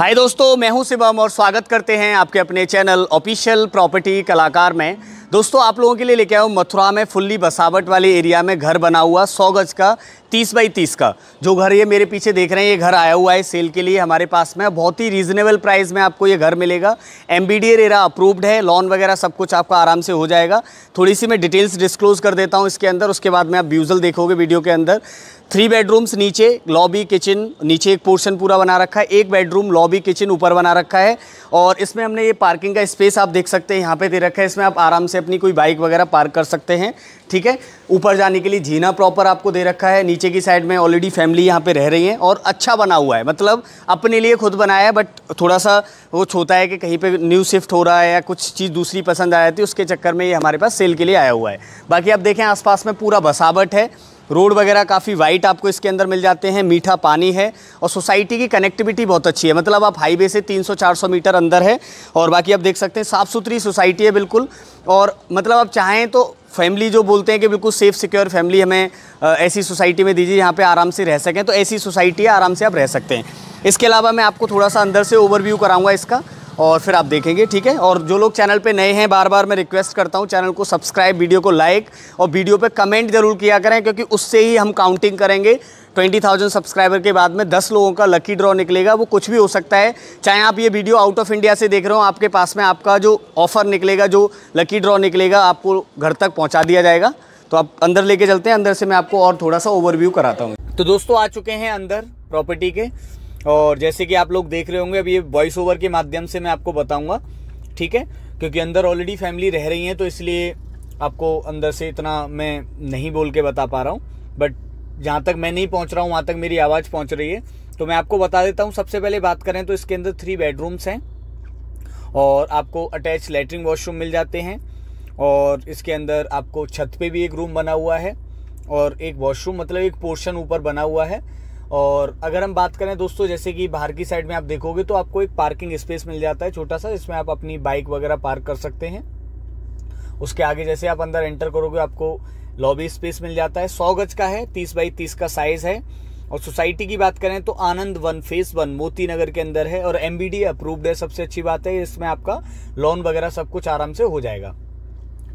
हाय दोस्तों मैं हूं शिवम और स्वागत करते हैं आपके अपने चैनल ऑफिशियल प्रॉपर्टी कलाकार में दोस्तों आप लोगों के लिए लेके आया मथुरा में फुल्ली बसावट वाले एरिया में घर बना हुआ सौ गज का तीस बाई तीस का जो घर ये मेरे पीछे देख रहे हैं ये घर आया हुआ है सेल के लिए हमारे पास में बहुत ही रीजनेबल प्राइस में आपको ये घर मिलेगा एम बी एरा अप्रूव्ड है लोन वगैरह सब कुछ आपका आराम से हो जाएगा थोड़ी सी मैं डिटेल्स डिस्क्लोज कर देता हूँ इसके अंदर उसके बाद में आप व्यूज़ल देखोगे वीडियो के अंदर थ्री बेडरूम्स नीचे लॉबी किचन नीचे एक पोर्शन पूरा बना रखा है एक बेडरूम लॉबी किचन ऊपर बना रखा है और इसमें हमने ये पार्किंग का स्पेस आप देख सकते हैं यहाँ पे दे रखा है इसमें आप आराम से अपनी कोई बाइक वगैरह पार्क कर सकते हैं ठीक है ऊपर जाने के लिए जीना प्रॉपर आपको दे रखा है नीचे की साइड में ऑलरेडी फैमिली यहाँ पर रह रही है और अच्छा बना हुआ है मतलब अपने लिए खुद बनाया है बट थोड़ा सा वो होता है कि कहीं पर न्यू शिफ्ट हो रहा है या कुछ चीज़ दूसरी पसंद आ जाती है उसके चक्कर में ये हमारे पास सेल के लिए आया हुआ है बाकी आप देखें आस में पूरा बसावट है रोड वगैरह काफ़ी वाइट आपको इसके अंदर मिल जाते हैं मीठा पानी है और सोसाइटी की कनेक्टिविटी बहुत अच्छी है मतलब आप हाईवे से 300-400 मीटर अंदर है और बाकी आप देख सकते हैं साफ़ सुथरी सोसाइटी है बिल्कुल और मतलब आप चाहें तो फैमिली जो बोलते हैं कि बिल्कुल सेफ़ सिक्योर फैमिली हमें ऐसी सोसाइटी में दीजिए यहाँ पर आराम से रह सकें तो ऐसी सोसाइटी आराम से आप रह सकते हैं इसके अलावा मैं आपको थोड़ा सा अंदर से ओवरव्यू कराऊंगा इसका और फिर आप देखेंगे ठीक है और जो लोग चैनल पे नए हैं बार बार मैं रिक्वेस्ट करता हूँ चैनल को सब्सक्राइब वीडियो को लाइक और वीडियो पे कमेंट ज़रूर किया करें क्योंकि उससे ही हम काउंटिंग करेंगे ट्वेंटी थाउजेंड सब्सक्राइबर के बाद में दस लोगों का लकी ड्रॉ निकलेगा वो कुछ भी हो सकता है चाहे आप ये वीडियो आउट ऑफ इंडिया से देख रहे हो आपके पास में आपका जो ऑफ़र निकलेगा जो लकी ड्रॉ निकलेगा आपको घर तक पहुँचा दिया जाएगा तो आप अंदर लेके चलते हैं अंदर से मैं आपको और थोड़ा सा ओवरव्यू कराता हूँ तो दोस्तों आ चुके हैं अंदर प्रॉपर्टी के और जैसे कि आप लोग देख रहे होंगे अब ये वॉइस ओवर के माध्यम से मैं आपको बताऊंगा ठीक है क्योंकि अंदर ऑलरेडी फैमिली रह रही है तो इसलिए आपको अंदर से इतना मैं नहीं बोल के बता पा रहा हूँ बट जहाँ तक मैं नहीं पहुँच रहा हूँ वहाँ तक मेरी आवाज़ पहुँच रही है तो मैं आपको बता देता हूँ सबसे पहले बात करें तो इसके अंदर थ्री बेडरूम्स हैं और आपको अटैच लेटरिन वॉशरूम मिल जाते हैं और इसके अंदर आपको छत पे भी एक रूम बना हुआ है और एक वॉशरूम मतलब एक पोर्शन ऊपर बना हुआ है और अगर हम बात करें दोस्तों जैसे कि बाहर की साइड में आप देखोगे तो आपको एक पार्किंग स्पेस मिल जाता है छोटा सा जिसमें आप अपनी बाइक वगैरह पार्क कर सकते हैं उसके आगे जैसे आप अंदर एंटर करोगे आपको लॉबी स्पेस मिल जाता है सौ गज का है तीस बाई तीस का साइज है और सोसाइटी की बात करें तो आनंद वन फेस वन मोती नगर के अंदर है और एम अप्रूव्ड है सबसे अच्छी बात है इसमें आपका लोन वगैरह सब कुछ आराम से हो जाएगा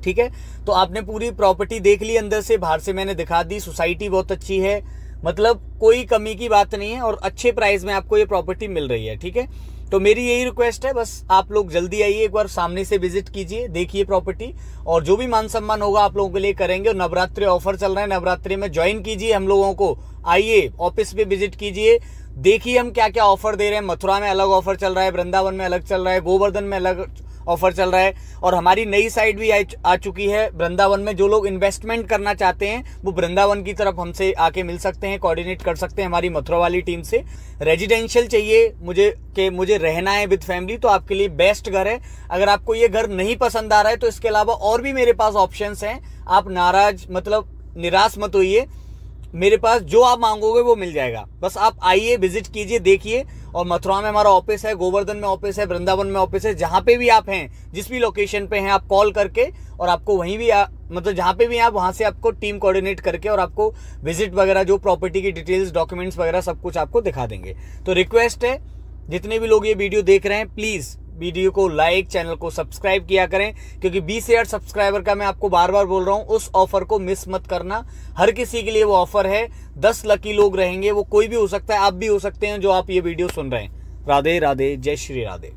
ठीक है तो आपने पूरी प्रॉपर्टी देख ली अंदर से बाहर से मैंने दिखा दी सोसाइटी बहुत अच्छी है मतलब कोई कमी की बात नहीं है और अच्छे प्राइस में आपको ये प्रॉपर्टी मिल रही है ठीक है तो मेरी यही रिक्वेस्ट है बस आप लोग जल्दी आइए एक बार सामने से विजिट कीजिए देखिए प्रॉपर्टी और जो भी मान सम्मान होगा आप लोगों के लिए करेंगे और नवरात्रि ऑफर चल रहा है नवरात्रि में ज्वाइन कीजिए हम लोगों को आइए ऑफिस पे विजिट कीजिए देखिए हम क्या क्या ऑफर दे रहे हैं मथुरा में अलग ऑफर चल रहा है वृंदावन में अलग चल रहा है गोवर्धन में अलग ऑफर चल रहा है और हमारी नई साइट भी आ चुकी है वृंदावन में जो लोग इन्वेस्टमेंट करना चाहते हैं वो वृंदावन की तरफ हमसे आके मिल सकते हैं कोऑर्डिनेट कर सकते हैं हमारी मथुरा वाली टीम से रेजिडेंशियल चाहिए मुझे कि मुझे रहना है विद फैमिली तो आपके लिए बेस्ट घर है अगर आपको ये घर नहीं पसंद आ रहा है तो इसके अलावा और भी मेरे पास ऑप्शन हैं आप नाराज मतलब निराश मत होइए मेरे पास जो आप मांगोगे वो मिल जाएगा बस आप आइए विजिट कीजिए देखिए और मथुरा में हमारा ऑफिस है गोवर्धन में ऑफिस है वृंदावन में ऑफिस है जहाँ पे भी आप हैं जिस भी लोकेशन पे हैं आप कॉल करके और आपको वहीं भी मतलब जहाँ पे भी आप वहाँ से आपको टीम कोऑर्डिनेट करके और आपको विजिट वगैरह जो प्रॉपर्टी की डिटेल्स डॉक्यूमेंट्स वगैरह सब कुछ आपको दिखा देंगे तो रिक्वेस्ट है जितने भी लोग ये वीडियो देख रहे हैं प्लीज़ वीडियो को लाइक चैनल को सब्सक्राइब किया करें क्योंकि बीस हजार सब्सक्राइबर का मैं आपको बार बार बोल रहा हूं उस ऑफर को मिस मत करना हर किसी के लिए वो ऑफर है दस लकी लोग रहेंगे वो कोई भी हो सकता है आप भी हो सकते हैं जो आप ये वीडियो सुन रहे हैं राधे राधे जय श्री राधे